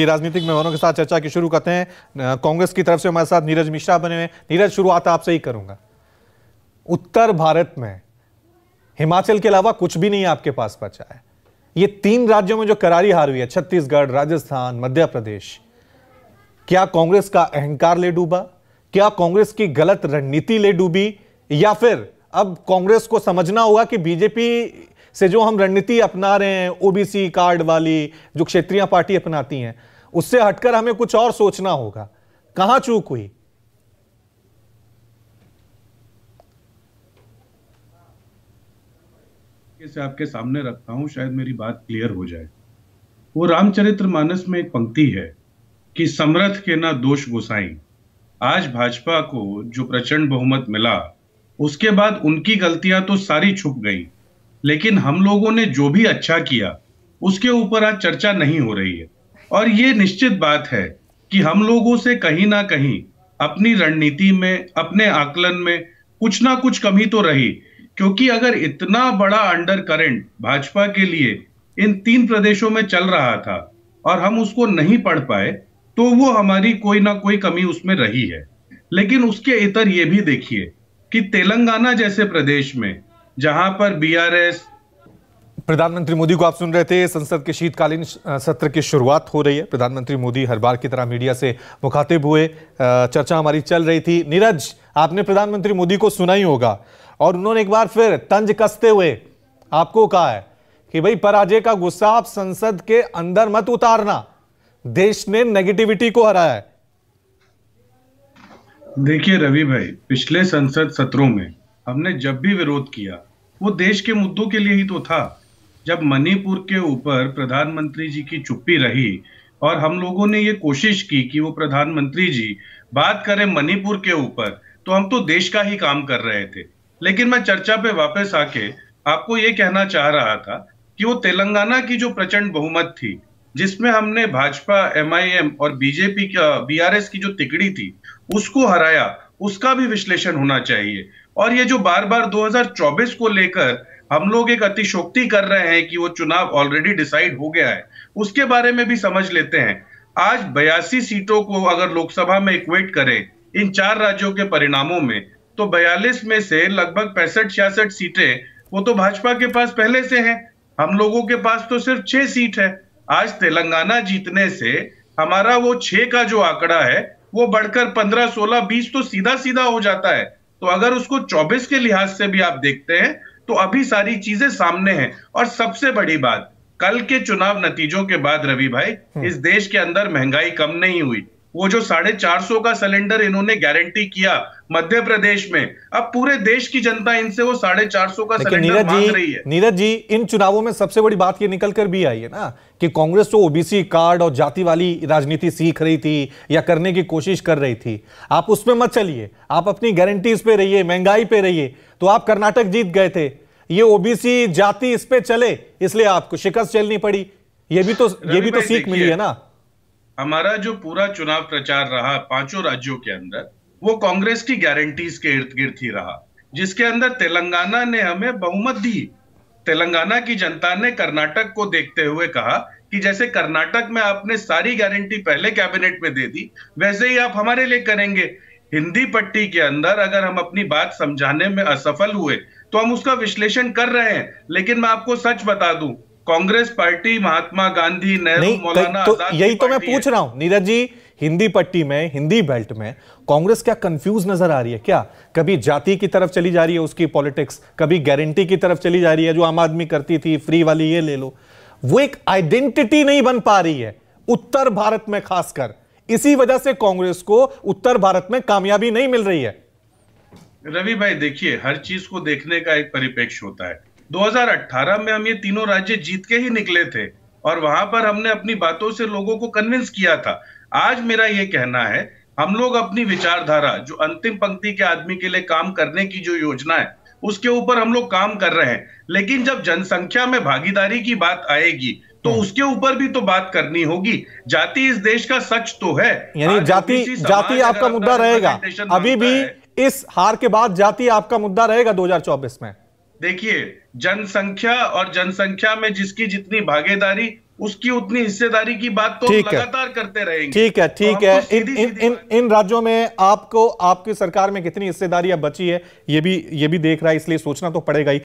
राजनीतिक मेहमानों के साथ चर्चा की शुरू करते हैं कांग्रेस की तरफ से हमारे साथ नीरज मिश्रा बने हुए नीरज शुरुआत आपसे ही करूंगा उत्तर भारत में हिमाचल के अलावा कुछ भी नहीं आपके पास बचा है ये तीन राज्यों में जो करारी हार हुई है छत्तीसगढ़ राजस्थान मध्य प्रदेश क्या कांग्रेस का अहंकार ले डूबा क्या कांग्रेस की गलत रणनीति ले डूबी या फिर अब कांग्रेस को समझना होगा कि बीजेपी से जो हम रणनीति अपना रहे हैं ओबीसी कार्ड वाली जो क्षेत्रीय पार्टी अपनाती हैं उससे हटकर हमें कुछ और सोचना होगा कहां चूक हुई से आपके सामने रखता हूं शायद मेरी बात क्लियर हो जाए वो रामचरित्र मानस में एक पंक्ति है कि समर्थ के ना दोष गोसाई आज भाजपा को जो प्रचंड बहुमत मिला उसके बाद उनकी गलतियां तो सारी छुप गई लेकिन हम लोगों ने जो भी अच्छा किया उसके ऊपर आज चर्चा नहीं हो रही है और ये निश्चित बात है कि हम लोगों से कहीं ना कहीं अपनी रणनीति में अपने आकलन में कुछ ना कुछ कमी तो रही क्योंकि अगर इतना बड़ा अंडर करेंट भाजपा के लिए इन तीन प्रदेशों में चल रहा था और हम उसको नहीं पढ़ पाए तो वो हमारी कोई ना कोई कमी उसमें रही है लेकिन उसके इतर ये भी देखिए कि तेलंगाना जैसे प्रदेश में जहां पर बीआरएस प्रधानमंत्री मोदी को आप सुन रहे थे संसद के शीतकालीन सत्र की शुरुआत हो रही है प्रधानमंत्री मोदी हर बार की तरह मीडिया से मुखातिब हुए चर्चा हमारी चल रही थी नीरज आपने प्रधानमंत्री मोदी को सुना ही होगा और उन्होंने एक बार फिर तंज कसते हुए आपको कहा है कि भाई पराजय का गुस्सा आप संसद के अंदर मत उतारना देश ने नेगेटिविटी को हराया है देखिए रवि भाई पिछले संसद सत्रों में हमने जब भी विरोध किया वो देश के मुद्दों के लिए ही तो था जब मणिपुर के ऊपर प्रधानमंत्री जी की चुप्पी रही और हम लोगों ने ये कोशिश की कि वो प्रधानमंत्री जी बात करें मणिपुर के ऊपर तो हम तो देश का ही काम कर रहे थे लेकिन मैं चर्चा पे वापस आके आपको ये कहना चाह रहा था कि वो तेलंगाना की जो प्रचंड बहुमत थी जिसमें हमने भाजपा एमआईएम और बीजेपी बीआरएस की जो तिकड़ी थी उसको हराया उसका भी विश्लेषण होना चाहिए और ये जो बार बार 2024 को लेकर हम लोग एक अतिशोक्ति कर रहे हैं कि वो चुनाव ऑलरेडी डिसाइड हो गया है उसके बारे में भी समझ लेते हैं आज बयासी सीटों को अगर लोकसभा में इक्वेट करें इन चार राज्यों के परिणामों में तो बयालीस में से लगभग पैंसठ छियासठ सीटें वो तो भाजपा के पास पहले से हैं हम लोगों के पास तो सिर्फ छह सीट है आज तेलंगाना जीतने से हमारा वो छह का जो आंकड़ा है वो बढ़कर पंद्रह सोलह बीस तो सीधा सीधा हो जाता है तो अगर उसको चौबीस के लिहाज से भी आप देखते हैं तो अभी सारी चीजें सामने हैं और सबसे बड़ी बात कल के चुनाव नतीजों के बाद रवि भाई हम्म। इस देश के अंदर महंगाई कम नहीं हुई वो जो साढ़े चार सौ का सिलेंडर इन्होंने गारंटी किया मध्य प्रदेश में अब पूरे देश की जनता इनसे वो साढ़े चार सौ का सिलेंडर मांग रही है नीरज जी इन चुनावों में सबसे बड़ी बात ये निकल कर भी आई है ना कि कांग्रेस तो ओबीसी कार्ड और जाति वाली राजनीति सीख रही थी या करने की कोशिश कर रही थी आप उसमें मत चलिए आप अपनी गारंटीज पे रहिए महंगाई पे रहिए तो आप कर्नाटक जीत गए थे ये ओबीसी जाति इस पे चले इसलिए आपको शिकस्त चलनी पड़ी ये भी तो ये भी तो सीख मिली है ना हमारा जो पूरा चुनाव प्रचार रहा पांचों राज्यों के अंदर वो कांग्रेस की गारंटीज के इर्द गिर्द ही रहा जिसके अंदर तेलंगाना ने हमें बहुमत दी तेलंगाना की जनता ने कर्नाटक को देखते हुए कहा कि जैसे कर्नाटक में आपने सारी गारंटी पहले कैबिनेट में दे दी वैसे ही आप हमारे लिए करेंगे हिंदी पट्टी के अंदर अगर हम अपनी बात समझाने में असफल हुए तो हम उसका विश्लेषण कर रहे हैं लेकिन मैं आपको सच बता दूं कांग्रेस पार्टी महात्मा गांधी नेहरू मौलाना तो, तो यही तो मैं पूछ रहा हूं नीरज जी हिंदी पट्टी में हिंदी बेल्ट में कांग्रेस क्या कंफ्यूज नजर आ रही है क्या कभी जाति की तरफ चली जा रही है उसकी पॉलिटिक्स कभी गारंटी की तरफ चली जा रही है जो आम आदमी करती थी फ्री वाली ये ले लो वो एक आइडेंटिटी नहीं बन पा रही है उत्तर भारत में खासकर इसी वजह से कांग्रेस को उत्तर भारत में कामयाबी नहीं मिल रही है रवि भाई देखिए हर चीज को देखने का एक परिपेक्ष होता है 2018 में हम ये तीनों राज्य जीत के ही निकले थे और वहां पर हमने अपनी बातों से लोगों को कन्विंस किया था आज मेरा ये कहना है हम लोग अपनी विचारधारा जो अंतिम पंक्ति के आदमी के लिए काम करने की जो योजना है उसके ऊपर हम लोग काम कर रहे हैं लेकिन जब जनसंख्या में भागीदारी की बात आएगी तो हम्म। उसके ऊपर भी तो बात करनी होगी जाति इस देश का सच तो है यानी जाति जाति आपका मुद्दा रहेगा अभी भी इस हार के बाद जाति आपका मुद्दा रहेगा 2024 में देखिए जनसंख्या और जनसंख्या में जिसकी जितनी भागीदारी उसकी उतनी हिस्सेदारी की बात तो लगातार करते रहेंगे ठीक है तो ठीक तो है इन इन इन इन राज्यों में आपको आपकी सरकार में कितनी हिस्सेदारी अब बची है ये भी ये भी देख रहा है इसलिए सोचना तो पड़ेगा ही